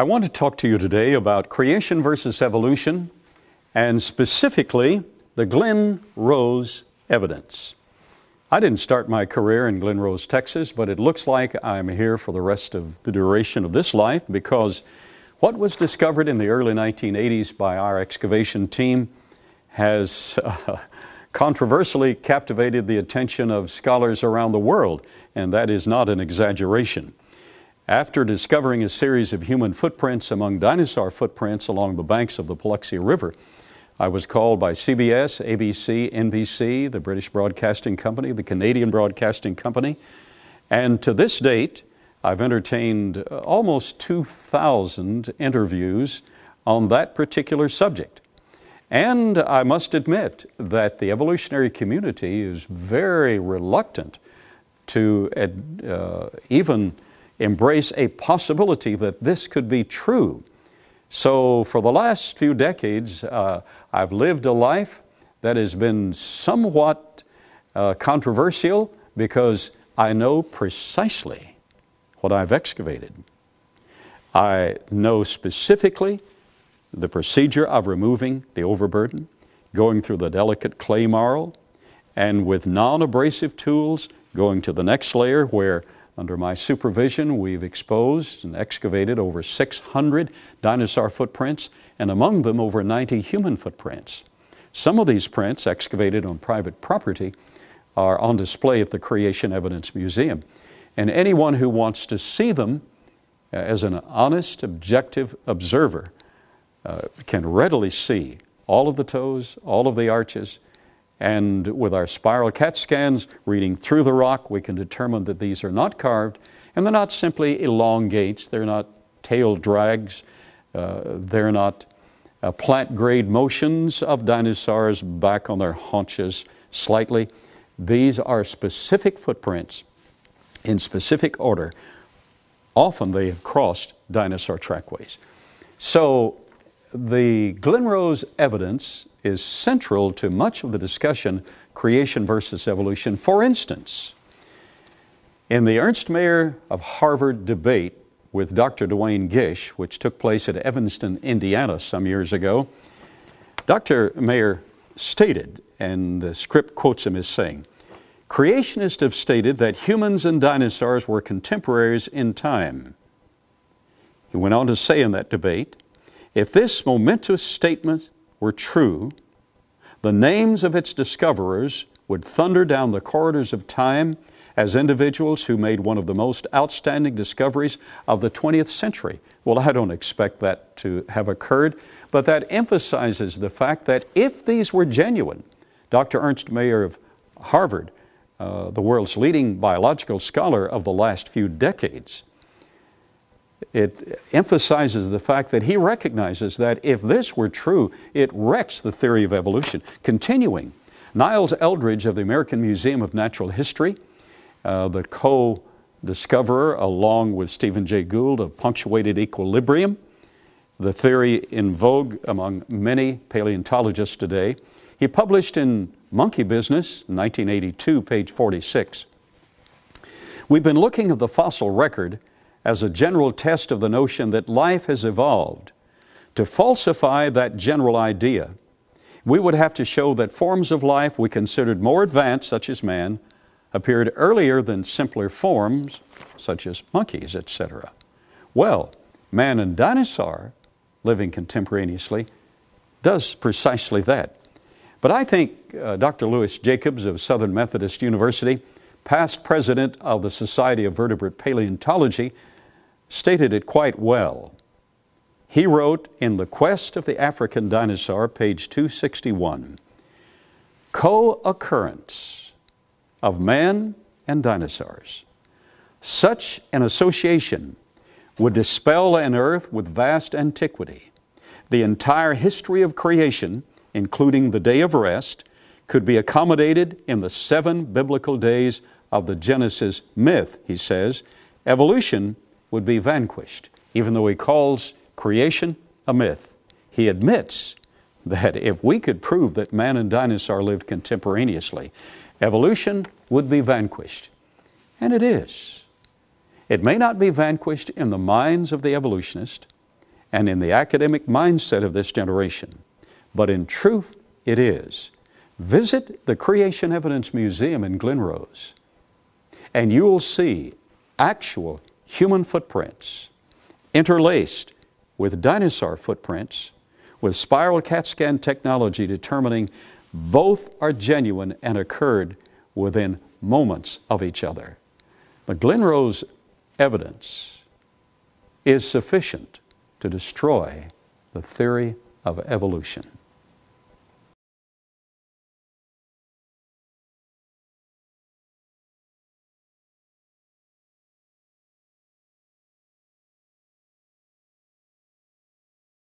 I want to talk to you today about creation versus evolution, and specifically the Glen Rose evidence. I didn't start my career in Glen Rose, Texas, but it looks like I'm here for the rest of the duration of this life because what was discovered in the early 1980s by our excavation team has uh, controversially captivated the attention of scholars around the world, and that is not an exaggeration. After discovering a series of human footprints among dinosaur footprints along the banks of the Paluxy River, I was called by CBS, ABC, NBC, the British Broadcasting Company, the Canadian Broadcasting Company, and to this date, I've entertained uh, almost 2,000 interviews on that particular subject. And I must admit that the evolutionary community is very reluctant to uh, even embrace a possibility that this could be true. So, for the last few decades, uh, I've lived a life that has been somewhat uh, controversial because I know precisely what I've excavated. I know specifically the procedure of removing the overburden, going through the delicate clay marl, and with non abrasive tools, going to the next layer where under my supervision, we've exposed and excavated over 600 dinosaur footprints, and among them, over 90 human footprints. Some of these prints, excavated on private property, are on display at the Creation Evidence Museum. And anyone who wants to see them uh, as an honest, objective observer uh, can readily see all of the toes, all of the arches, and with our spiral CAT scans reading through the rock, we can determine that these are not carved and they're not simply elongates, they're not tail drags, uh, they're not uh, grade motions of dinosaurs back on their haunches slightly. These are specific footprints in specific order. Often they have crossed dinosaur trackways. So the Glenrose evidence is central to much of the discussion creation versus evolution. For instance, in the Ernst Mayer of Harvard debate with Dr. Dwayne Gish, which took place at Evanston, Indiana, some years ago, Dr. Mayer stated, and the script quotes him as saying, Creationists have stated that humans and dinosaurs were contemporaries in time. He went on to say in that debate, if this momentous statement were true, the names of its discoverers would thunder down the corridors of time as individuals who made one of the most outstanding discoveries of the 20th century. Well, I don't expect that to have occurred, but that emphasizes the fact that if these were genuine, Dr. Ernst Mayer of Harvard, uh, the world's leading biological scholar of the last few decades, it emphasizes the fact that he recognizes that if this were true, it wrecks the theory of evolution. Continuing, Niles Eldridge of the American Museum of Natural History, uh, the co discoverer along with Stephen Jay Gould of punctuated equilibrium, the theory in vogue among many paleontologists today, he published in Monkey Business, 1982, page 46. We've been looking at the fossil record as a general test of the notion that life has evolved, to falsify that general idea, we would have to show that forms of life we considered more advanced, such as man, appeared earlier than simpler forms, such as monkeys, etc. Well, man and dinosaur, living contemporaneously, does precisely that. But I think uh, Dr. Lewis Jacobs of Southern Methodist University, past president of the Society of Vertebrate Paleontology, stated it quite well. He wrote in The Quest of the African Dinosaur, page 261 Co occurrence of man and dinosaurs. Such an association would dispel an earth with vast antiquity. The entire history of creation, including the day of rest, could be accommodated in the seven biblical days of the Genesis myth, he says. Evolution would be vanquished. Even though he calls creation a myth, he admits that if we could prove that man and dinosaur lived contemporaneously, evolution would be vanquished. And it is. It may not be vanquished in the minds of the evolutionist and in the academic mindset of this generation, but in truth, it is. Visit the Creation Evidence Museum in Glenrose, and you will see actual human footprints interlaced with dinosaur footprints with spiral CAT scan technology determining both are genuine and occurred within moments of each other. But Glenrowe's evidence is sufficient to destroy the theory of evolution.